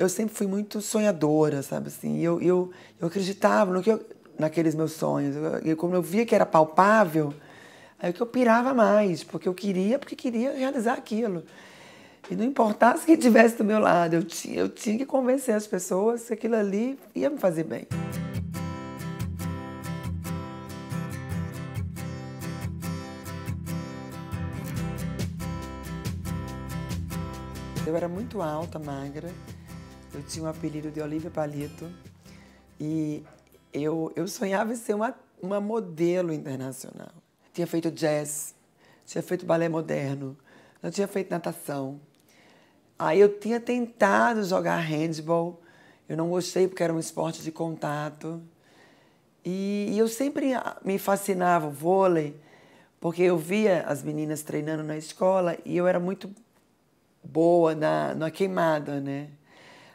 eu sempre fui muito sonhadora, sabe assim? Eu, eu, eu acreditava no que eu, naqueles meus sonhos. E como eu via que era palpável, aí que eu pirava mais, porque eu queria, porque queria realizar aquilo. E não importasse quem estivesse do meu lado, eu tinha, eu tinha que convencer as pessoas que aquilo ali ia me fazer bem. Eu era muito alta, magra, eu tinha o um apelido de Olivia Palito e eu, eu sonhava em ser uma, uma modelo internacional. Tinha feito jazz, tinha feito balé moderno, não tinha feito natação. Aí eu tinha tentado jogar handball, eu não gostei porque era um esporte de contato. E, e eu sempre me fascinava o vôlei, porque eu via as meninas treinando na escola e eu era muito boa na, na queimada, né?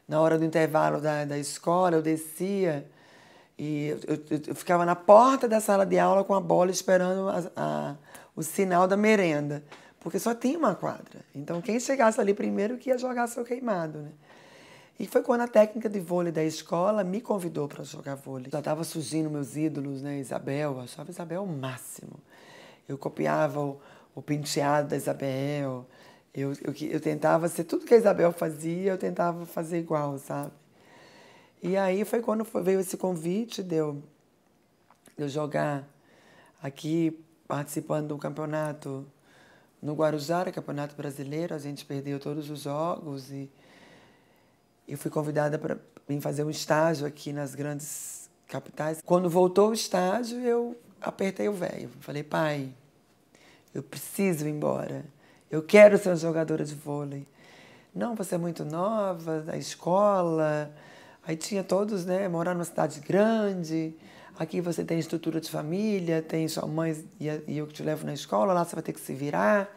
na hora do intervalo da, da escola, eu descia e eu, eu, eu ficava na porta da sala de aula com a bola esperando a, a, o sinal da merenda, porque só tinha uma quadra. Então, quem chegasse ali primeiro que ia jogar seu queimado, né? E foi quando a técnica de vôlei da escola me convidou para jogar vôlei. Já estava surgindo meus ídolos, né? Isabel, eu achava Isabel o máximo. Eu copiava o, o penteado da Isabel, eu, eu, eu, tentava ser tudo que a Isabel fazia, eu tentava fazer igual, sabe? E aí foi quando foi, veio esse convite de eu, de eu jogar aqui, participando do campeonato no Guarujá, campeonato brasileiro, a gente perdeu todos os jogos e eu fui convidada para vir fazer um estágio aqui nas grandes capitais. Quando voltou o estágio, eu apertei o velho, falei, pai, eu preciso ir embora eu quero ser uma jogadora de vôlei. Não, você é muito nova, da escola. Aí tinha todos, né? Morar numa cidade grande. Aqui você tem estrutura de família, tem sua mãe e eu que te levo na escola, lá você vai ter que se virar.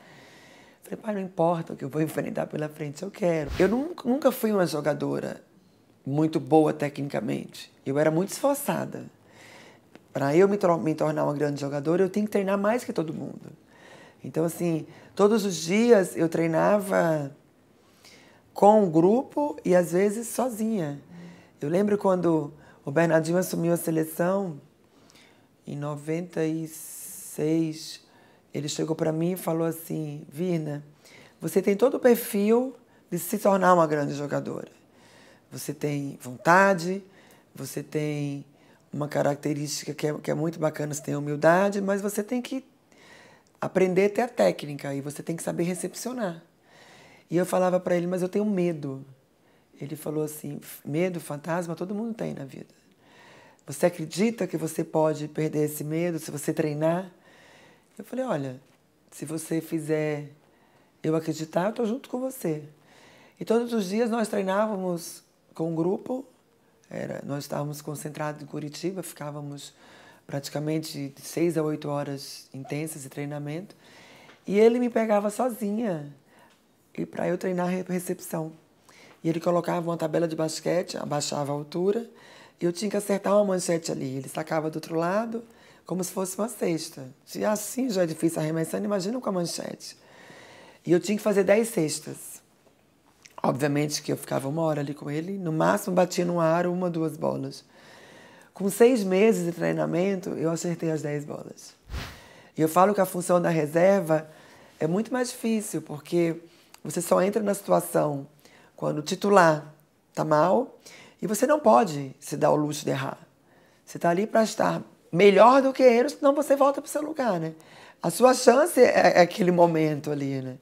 Falei, pai, não importa o que eu vou enfrentar pela frente, eu quero. Eu nunca fui uma jogadora muito boa tecnicamente. Eu era muito esforçada. Para eu me, me tornar uma grande jogadora, eu tenho que treinar mais que todo mundo. Então, assim, todos os dias eu treinava com o um grupo e às vezes sozinha. Eu lembro quando o Bernardinho assumiu a seleção, em 96, ele chegou para mim e falou assim: Virna, você tem todo o perfil de se tornar uma grande jogadora. Você tem vontade, você tem uma característica que é, que é muito bacana, você tem humildade, mas você tem que aprender até a técnica e você tem que saber recepcionar. E eu falava para ele, mas eu tenho medo. Ele falou assim: medo, fantasma, todo mundo tem na vida. Você acredita que você pode perder esse medo se você treinar? Eu falei: olha, se você fizer eu acreditar, eu estou junto com você. E todos os dias nós treinávamos com um grupo, era, nós estávamos concentrados em Curitiba, ficávamos praticamente seis a oito horas intensas de treinamento. E ele me pegava sozinha e para eu treinar recepção. E ele colocava uma tabela de basquete, abaixava a altura, e eu tinha que acertar uma manchete ali. Ele sacava do outro lado, como se fosse uma cesta. Se assim já é difícil arremessando, imagina com a manchete. E eu tinha que fazer dez cestas. Obviamente que eu ficava uma hora ali com ele, no máximo batia no aro uma, duas bolas. Com seis meses de treinamento, eu acertei as dez bolas. E eu falo que a função da reserva é muito mais difícil, porque você só entra na situação quando o titular está mal e você não pode se dar o luxo de errar. Você está ali para estar melhor do que ele, senão você volta para o seu lugar, né? A sua chance é, é aquele momento ali, né?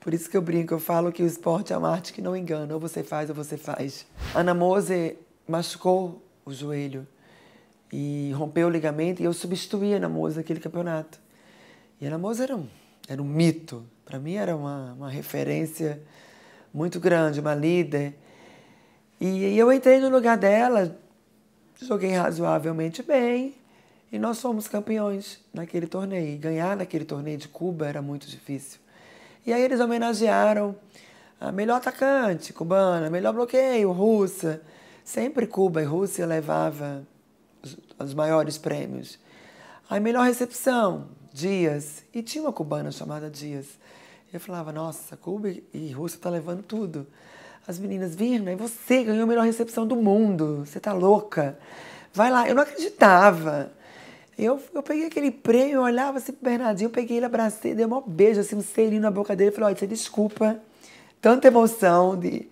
Por isso que eu brinco, eu falo que o esporte é uma arte que não engana. Ou você faz ou você faz. Ana Mose machucou o joelho e rompeu o ligamento e eu substituía a Namosa naquele campeonato. E a Namosa era um, era um mito, para mim era uma, uma referência muito grande, uma líder. E, e eu entrei no lugar dela, joguei razoavelmente bem e nós fomos campeões naquele torneio. E ganhar naquele torneio de Cuba era muito difícil. E aí eles homenagearam a melhor atacante cubana, melhor bloqueio russa. Sempre Cuba e Rússia levava os maiores prêmios. Aí, melhor recepção, Dias. E tinha uma cubana chamada Dias. Eu falava, nossa, Cuba e Rússia tá levando tudo. As meninas, Virna, e é você ganhou a melhor recepção do mundo. Você tá louca. Vai lá. Eu não acreditava. Eu, eu peguei aquele prêmio, eu olhava assim pro Bernardinho, eu peguei ele, abracei, dei um beijo, assim, um selinho na boca dele. Eu falei, olha, você desculpa tanta emoção de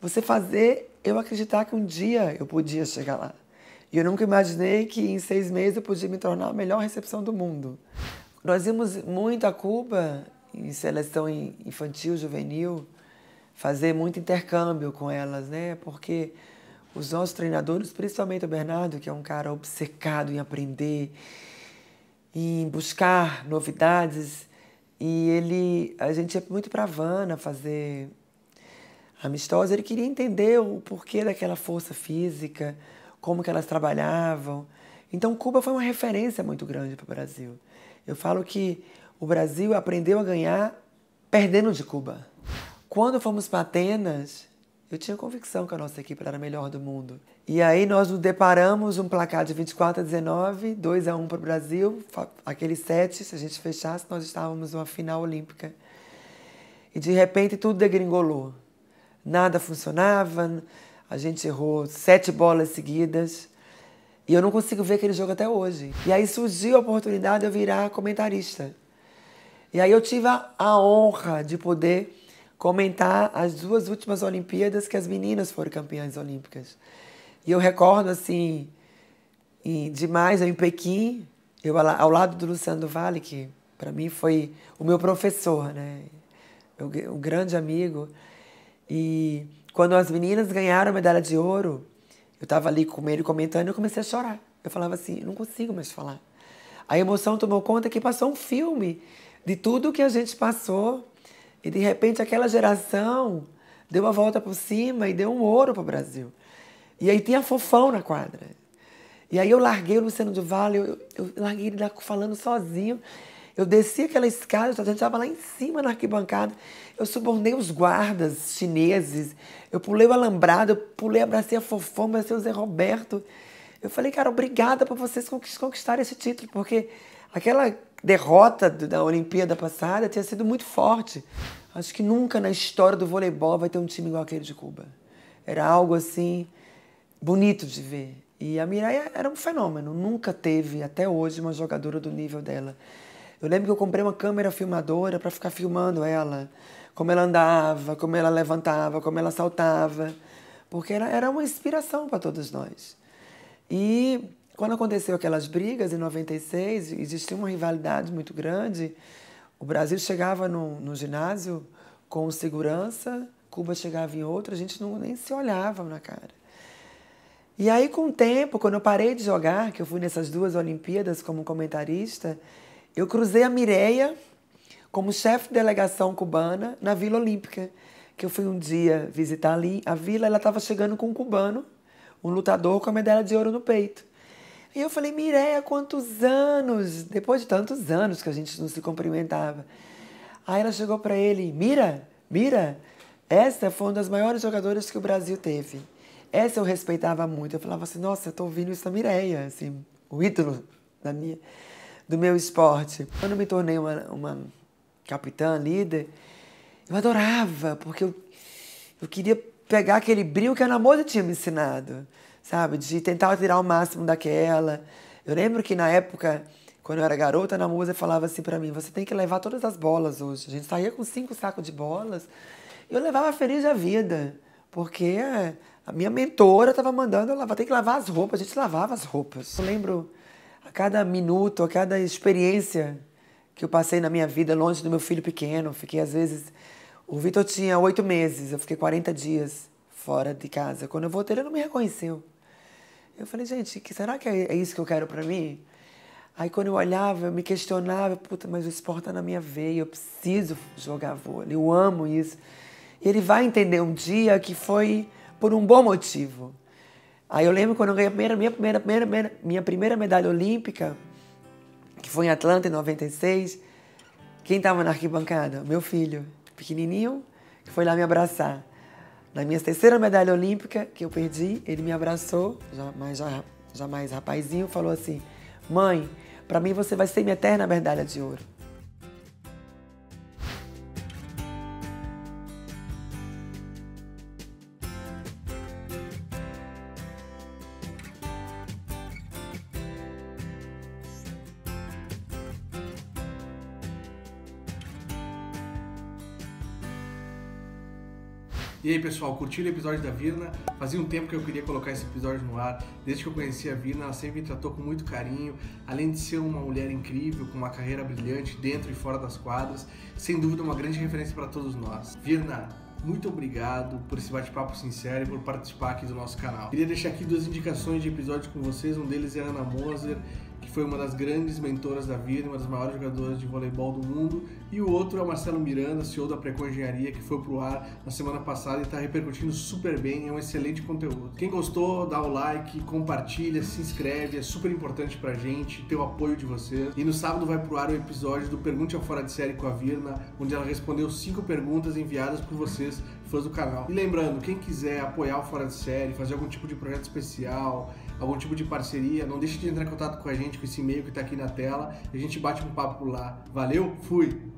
você fazer eu acreditar que um dia eu podia chegar lá. E eu nunca imaginei que em seis meses eu podia me tornar a melhor recepção do mundo. Nós íamos muito a Cuba, em seleção infantil, juvenil, fazer muito intercâmbio com elas, né? Porque os nossos treinadores, principalmente o Bernardo, que é um cara obcecado em aprender, em buscar novidades, e ele, a gente ia é muito para Havana fazer amistosa, ele queria entender o porquê daquela força física, como que elas trabalhavam. Então Cuba foi uma referência muito grande para o Brasil. Eu falo que o Brasil aprendeu a ganhar perdendo de Cuba. Quando fomos para Atenas, eu tinha convicção que a nossa equipe era a melhor do mundo. E aí nós nos deparamos um placar de 24 a 19, 2 a 1 para o Brasil. Aquele set, se a gente fechasse, nós estávamos numa final olímpica. E de repente tudo degringolou. Nada funcionava, a gente errou sete bolas seguidas. E eu não consigo ver aquele jogo até hoje. E aí surgiu a oportunidade de eu virar comentarista. E aí eu tive a, honra de poder comentar as duas últimas Olimpíadas que as meninas foram campeãs olímpicas. E eu recordo, assim, demais, em Pequim, eu ao lado do Luciano do Vale, que para mim foi o meu professor, né? Meu, grande amigo. E quando as meninas ganharam a medalha de ouro, eu estava ali com ele comentando e eu comecei a chorar. Eu falava assim, não consigo mais falar. A emoção tomou conta que passou um filme de tudo que a gente passou. E de repente aquela geração deu a volta por cima e deu um ouro para o Brasil. E aí tinha fofão na quadra. E aí eu larguei o Luciano de Vale, eu, eu, eu larguei ele falando sozinho. Eu desci aquela escada, a gente estava lá em cima na arquibancada. Eu subornei os guardas chineses, eu pulei o alambrado, eu pulei, abracei a Fofão, abracei o Zé Roberto. Eu falei, cara, obrigada por vocês conquistarem esse título, porque aquela derrota da Olimpíada passada tinha sido muito forte. Acho que nunca na história do voleibol vai ter um time igual aquele de Cuba. Era algo assim bonito de ver. E a Mireia era um fenômeno, nunca teve até hoje uma jogadora do nível dela. Eu lembro que eu comprei uma câmera filmadora para ficar filmando ela, como ela andava, como ela levantava, como ela saltava, porque era, era uma inspiração para todos nós. E quando aconteceu aquelas brigas em 96, existia uma rivalidade muito grande. O Brasil chegava no, no ginásio com segurança, Cuba chegava em outra, a gente não, nem se olhava na cara. E aí, com o tempo, quando eu parei de jogar, que eu fui nessas duas Olimpíadas como comentarista, eu cruzei a Mireia como chefe de delegação cubana na Vila Olímpica, que eu fui um dia visitar ali. A vila, ela estava chegando com um cubano, um lutador com a medalha de ouro no peito. E eu falei, Mireia, quantos anos? Depois de tantos anos que a gente não se cumprimentava. Aí ela chegou para ele, Mira, Mira, essa foi uma das maiores jogadoras que o Brasil teve. Essa eu respeitava muito. Eu falava assim, nossa, eu tô ouvindo isso da Mireia, assim, o ídolo da minha do meu esporte. Quando eu me tornei uma, uma capitã, líder, eu adorava, porque eu, eu queria pegar aquele brilho que a Namora tinha me ensinado, sabe? De tentar tirar o máximo daquela. Eu lembro que na época, quando eu era garota, a Namora falava assim para mim: você tem que levar todas as bolas hoje. A gente saía com cinco sacos de bolas. Eu levava feliz da vida, porque a minha mentora estava mandando eu lavar, tem que lavar as roupas, a gente lavava as roupas. Eu lembro a cada minuto, a cada experiência que eu passei na minha vida longe do meu filho pequeno. Fiquei, às vezes. O Vitor tinha oito meses, eu fiquei 40 dias fora de casa. Quando eu voltei, ele não me reconheceu. Eu falei, gente, que, será que é, é isso que eu quero para mim? Aí quando eu olhava, eu me questionava, puta, mas o esporte tá na minha veia, eu preciso jogar vôlei, eu amo isso. E ele vai entender um dia que foi por um bom motivo. Aí eu lembro quando eu ganhei a primeira, minha, primeira, primeira, minha primeira medalha olímpica, que foi em Atlanta, em 96, quem estava na arquibancada? Meu filho, pequenininho, que foi lá me abraçar. Na minha terceira medalha olímpica, que eu perdi, ele me abraçou, já, mais já, já mais rapazinho, falou assim, mãe, para mim você vai ser minha eterna medalha de ouro. E aí, pessoal, curtiram o episódio da Virna? Fazia um tempo que eu queria colocar esse episódio no ar. Desde que eu conheci a Virna, ela sempre me tratou com muito carinho. Além de ser uma mulher incrível, com uma carreira brilhante dentro e fora das quadras, sem dúvida uma grande referência para todos nós. Virna, muito obrigado por esse bate-papo sincero e por participar aqui do nosso canal. Queria deixar aqui duas indicações de episódios com vocês. Um deles é Ana Moser foi uma das grandes mentoras da vida, uma das maiores jogadoras de voleibol do mundo, e o outro é o Marcelo Miranda, CEO da Precon Engenharia, que foi pro ar na semana passada e está repercutindo super bem, é um excelente conteúdo. Quem gostou, dá o like, compartilha, se inscreve, é super importante pra gente ter o apoio de vocês. E no sábado vai pro ar o episódio do Pergunte ao Fora de Série com a Virna, onde ela respondeu cinco perguntas enviadas por vocês, fãs do canal. E lembrando, quem quiser apoiar o Fora de Série, fazer algum tipo de projeto especial, algum tipo de parceria, não deixe de entrar em contato com a gente com esse e-mail que está aqui na tela. A gente bate um papo por lá. Valeu, fui!